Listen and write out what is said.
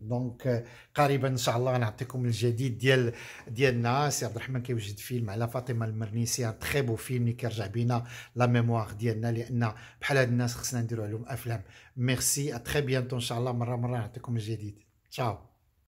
دونك euh, قريبا ان شاء الله نعطيكم الجديد ديال ديالنا سي عبد الرحمن كيوجد فيلم على فاطمه المرنيسي ان تري بو فيلم اللي كيرجع بينا لا ميموار ديالنا لان بحال هاد الناس خصنا نديرو عليهم افلام ميرسي ا تري بيانتو ان شاء الله مره مره نعطيكم الجديد تشاو